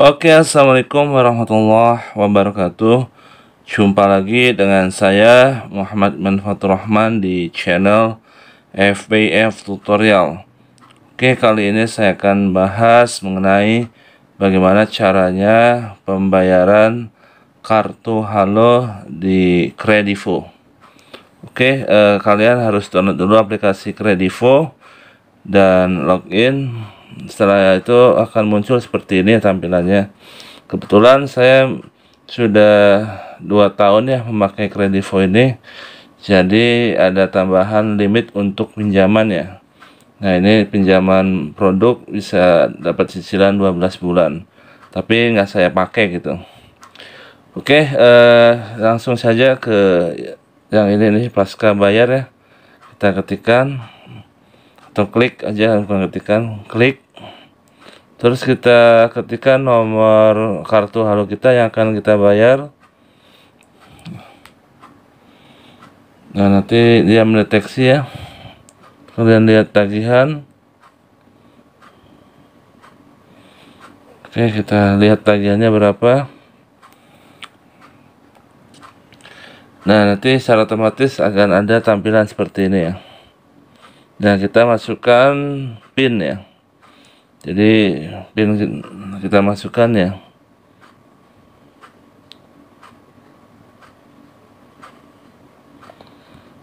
Oke, Assalamualaikum warahmatullahi wabarakatuh. Jumpa lagi dengan saya Muhammad Manfaat Rahman di channel FPF Tutorial. Oke, kali ini saya akan bahas mengenai bagaimana caranya pembayaran kartu halo di Kredivo. Oke, eh, kalian harus download dulu aplikasi Kredivo dan login setelah itu akan muncul seperti ini tampilannya kebetulan saya sudah dua tahun ya memakai kredivo ini jadi ada tambahan limit untuk pinjaman ya nah ini pinjaman produk bisa dapat cicilan 12 bulan tapi nggak saya pakai gitu oke eh, langsung saja ke yang ini nih pasca bayar ya kita ketikkan atau klik aja ketikan klik terus kita ketikan nomor kartu halo kita yang akan kita bayar nah nanti dia mendeteksi ya kemudian lihat tagihan oke kita lihat tagihannya berapa nah nanti secara otomatis akan ada tampilan seperti ini ya nah kita masukkan pin ya jadi pin kita masukkan ya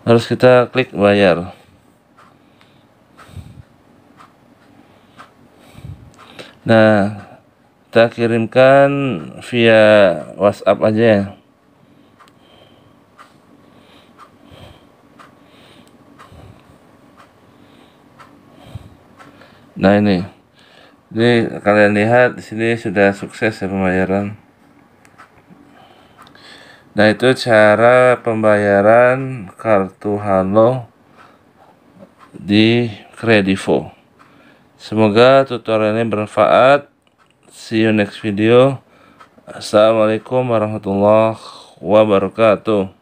harus kita klik bayar nah kita kirimkan via WhatsApp aja ya Nah ini, ini kalian lihat di sini sudah sukses ya pembayaran. Nah itu cara pembayaran kartu Halo di Kredivo. Semoga tutorial ini bermanfaat. See you next video. Assalamualaikum warahmatullahi wabarakatuh.